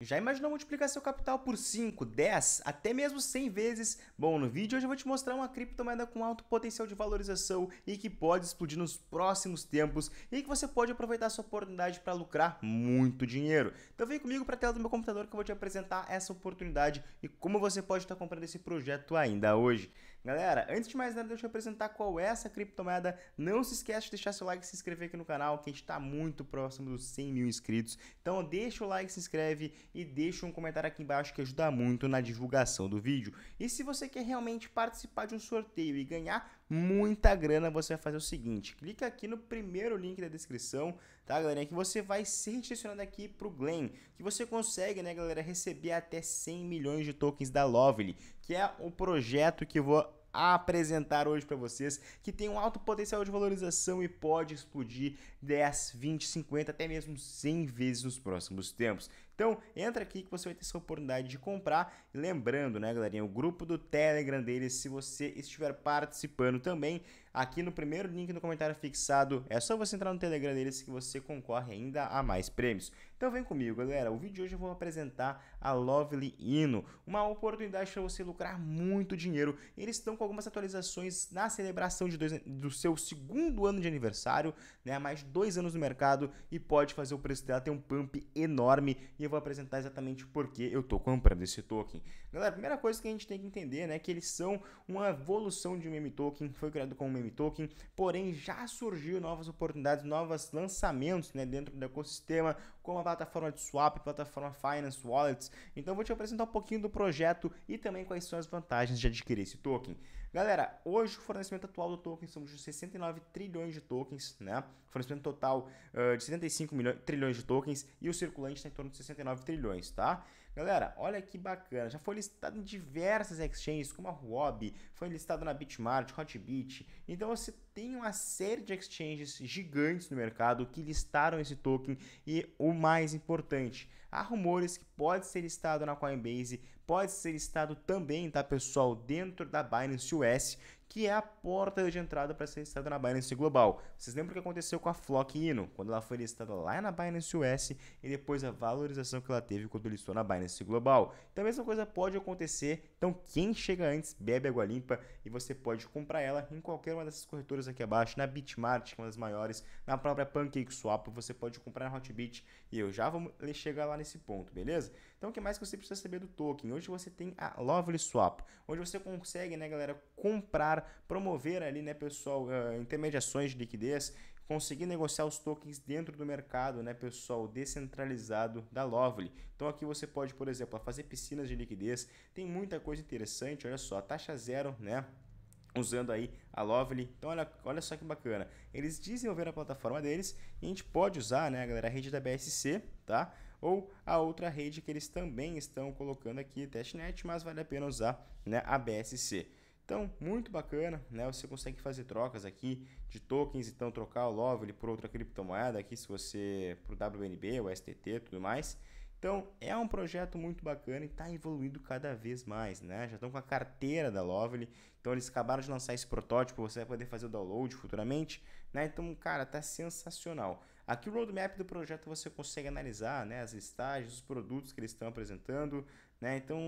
Já imaginou multiplicar seu capital por 5, 10, até mesmo 100 vezes? Bom, no vídeo hoje eu vou te mostrar uma criptomoeda com alto potencial de valorização e que pode explodir nos próximos tempos e que você pode aproveitar essa oportunidade para lucrar muito dinheiro. Então vem comigo para a tela do meu computador que eu vou te apresentar essa oportunidade e como você pode estar comprando esse projeto ainda hoje. Galera, antes de mais nada, deixa eu apresentar qual é essa criptomoeda. Não se esquece de deixar seu like e se inscrever aqui no canal, que a gente está muito próximo dos 100 mil inscritos. Então deixa o like, se inscreve e deixa um comentário aqui embaixo que ajuda muito na divulgação do vídeo. E se você quer realmente participar de um sorteio e ganhar muita grana, você vai fazer o seguinte: clica aqui no primeiro link da descrição, tá, galerinha? Que você vai ser direcionado aqui pro Glen, que você consegue, né, galera, receber até 100 milhões de tokens da Lovely, que é o projeto que eu vou apresentar hoje para vocês, que tem um alto potencial de valorização e pode explodir 10, 20, 50, até mesmo 100 vezes nos próximos tempos. Então, entra aqui que você vai ter essa oportunidade de comprar. E lembrando, né, galerinha, o grupo do Telegram deles, se você estiver participando também, aqui no primeiro link no comentário fixado, é só você entrar no Telegram deles que você concorre ainda a mais prêmios. Então vem comigo, galera. O vídeo de hoje eu vou apresentar a Lovely Hino, uma oportunidade para você lucrar muito dinheiro. Eles estão com algumas atualizações na celebração de dois, do seu segundo ano de aniversário, né? Mais dois anos no mercado e pode fazer o preço dela ter um pump enorme. E eu vou apresentar exatamente por que eu estou comprando esse token. Galera, a primeira coisa que a gente tem que entender né, é que eles são uma evolução de um meme token, foi criado como meme token, porém já surgiu novas oportunidades, novos lançamentos né, dentro do ecossistema, como a plataforma de swap, plataforma Finance Wallets. Então vou te apresentar um pouquinho do projeto e também quais são as vantagens de adquirir esse token. Galera, hoje o fornecimento atual do token são de 69 trilhões de tokens, né? O fornecimento total uh, de 75 milhões, trilhões de tokens e o circulante está em torno de 69 trilhões, tá? Galera, olha que bacana, já foi listado em diversas exchanges, como a Huobi, foi listado na Bitmart, Hotbit. Então você tem uma série de exchanges gigantes no mercado que listaram esse token e o mais importante, há rumores que pode ser listado na Coinbase pode ser listado também, tá pessoal, dentro da Binance US, que é a porta de entrada para ser listada na Binance Global. Vocês lembram o que aconteceu com a Flock Inno, quando ela foi listada lá na Binance US e depois a valorização que ela teve quando listou na Binance Global. Então a mesma coisa pode acontecer, então quem chega antes bebe água limpa e você pode comprar ela em qualquer uma dessas corretoras aqui abaixo, na Bitmart, que é uma das maiores, na própria PancakeSwap, você pode comprar na Hotbit e eu já vou chegar lá nesse ponto, beleza? Então o que mais que você precisa saber do token? Hoje você tem a Lovely Swap, onde você consegue, né galera, comprar para promover ali, né, pessoal, uh, intermediações de liquidez, conseguir negociar os tokens dentro do mercado, né, pessoal, descentralizado da Lovely. Então aqui você pode, por exemplo, fazer piscinas de liquidez. Tem muita coisa interessante, olha só, taxa zero, né? usando aí a Lovely. Então olha, olha só que bacana. Eles desenvolveram a plataforma deles e a gente pode usar, né, galera, a rede da BSC, tá? Ou a outra rede que eles também estão colocando aqui, testnet, mas vale a pena usar, né, a BSC. Então, muito bacana, né? Você consegue fazer trocas aqui de tokens, então trocar o Lovely por outra criptomoeda aqui, se você para o WNB, o STT, tudo mais. Então, é um projeto muito bacana e está evoluindo cada vez mais, né? Já estão com a carteira da Lovely, então eles acabaram de lançar esse protótipo, você vai poder fazer o download futuramente, né? Então, cara, tá sensacional. Aqui o roadmap do projeto você consegue analisar né, as estágios, os produtos que eles estão apresentando, né? Então,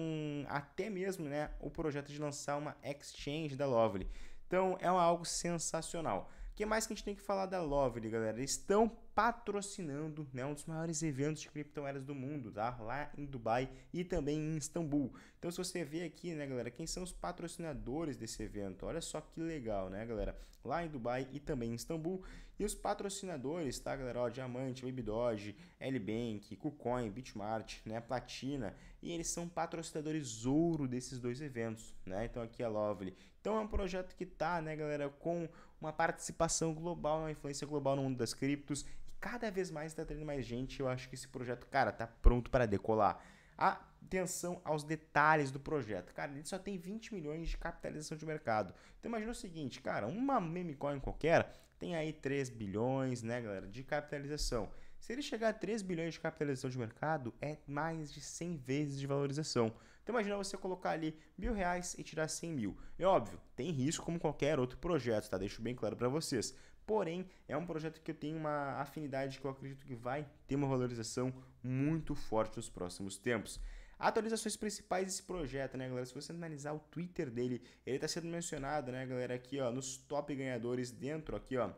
até mesmo né, o projeto de lançar uma exchange da Lovely. Então, é algo sensacional. O que mais que a gente tem que falar da Lovely, galera? Eles estão patrocinando né, um dos maiores eventos de criptomoedas do mundo, tá? Lá em Dubai e também em Istambul. Então, se você ver aqui, né, galera, quem são os patrocinadores desse evento? Olha só que legal, né, galera? Lá em Dubai e também em Istambul. E os patrocinadores, tá, galera? Ó, Diamante, Babydoge, L-Bank, KuCoin, Bitmart, né, Platina. E eles são patrocinadores ouro desses dois eventos, né? Então, aqui é a Lovely então é um projeto que tá, né, galera, com uma participação global, uma influência global no mundo das criptos e cada vez mais está tendo mais gente. Eu acho que esse projeto, cara, tá pronto para decolar. Atenção aos detalhes do projeto. Cara, ele só tem 20 milhões de capitalização de mercado. Então imagina o seguinte, cara, uma meme coin qualquer tem aí 3 bilhões, né, galera, de capitalização. Se ele chegar a 3 bilhões de capitalização de mercado, é mais de 100 vezes de valorização. Então imagina você colocar ali mil reais e tirar 100 mil. É óbvio, tem risco como qualquer outro projeto, tá? Deixo bem claro para vocês. Porém, é um projeto que eu tenho uma afinidade que eu acredito que vai ter uma valorização muito forte nos próximos tempos. Atualizações principais desse projeto, né, galera? Se você analisar o Twitter dele, ele está sendo mencionado, né, galera, aqui, ó, nos top ganhadores dentro aqui, ó,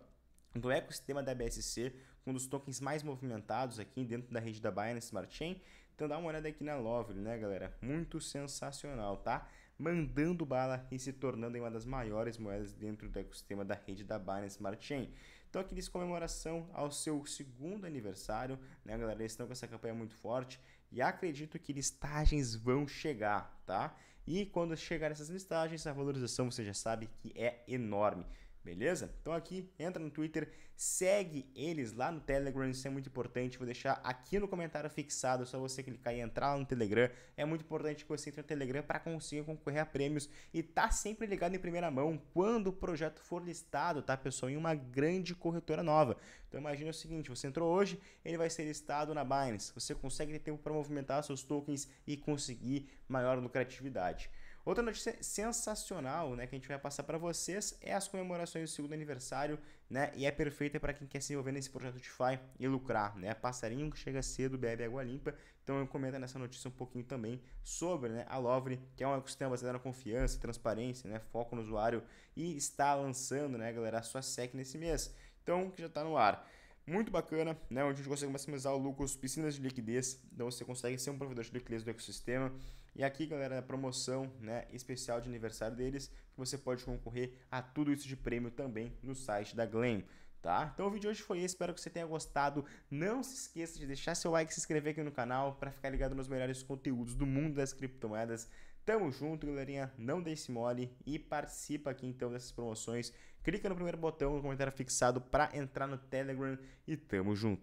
do ecossistema da BSC, um dos tokens mais movimentados aqui dentro da rede da Binance Smart Chain. Então dá uma olhada aqui na Lovely, né, galera? Muito sensacional, tá? Mandando bala e se tornando uma das maiores moedas dentro do ecossistema da rede da Binance Smart Chain. Então aqui eles comemoração ao seu segundo aniversário, né, galera? Eles estão com essa campanha muito forte e acredito que listagens vão chegar, tá? E quando chegar essas listagens, a valorização você já sabe que é enorme. Beleza? Então aqui, entra no Twitter, segue eles lá no Telegram, isso é muito importante. Vou deixar aqui no comentário fixado, é só você clicar e entrar lá no Telegram. É muito importante que você entre no Telegram para conseguir concorrer a prêmios e tá sempre ligado em primeira mão quando o projeto for listado, tá, pessoal? Em uma grande corretora nova. Então imagine o seguinte, você entrou hoje, ele vai ser listado na Binance. Você consegue ter tempo para movimentar seus tokens e conseguir maior lucratividade. Outra notícia sensacional, né, que a gente vai passar para vocês é as comemorações do segundo aniversário, né, e é perfeita para quem quer se envolver nesse projeto de FI e lucrar, né? Passarinho que chega cedo bebe água limpa. Então eu comento nessa notícia um pouquinho também sobre, né, a Lovre, que é um ecossistema baseado na confiança, transparência, né, foco no usuário e está lançando, né, galera, a sua SEC nesse mês. Então, que já está no ar muito bacana, né? onde a gente consegue maximizar o lucro, as piscinas de liquidez, então você consegue ser um provedor de liquidez do ecossistema. E aqui, galera, a promoção né, especial de aniversário deles, que você pode concorrer a tudo isso de prêmio também no site da Glen. Tá? Então o vídeo de hoje foi esse, espero que você tenha gostado. Não se esqueça de deixar seu like e se inscrever aqui no canal para ficar ligado nos melhores conteúdos do mundo das criptomoedas. Tamo junto, galerinha, não deixe mole e participa aqui então dessas promoções clica no primeiro botão, no comentário fixado para entrar no Telegram e tamo junto.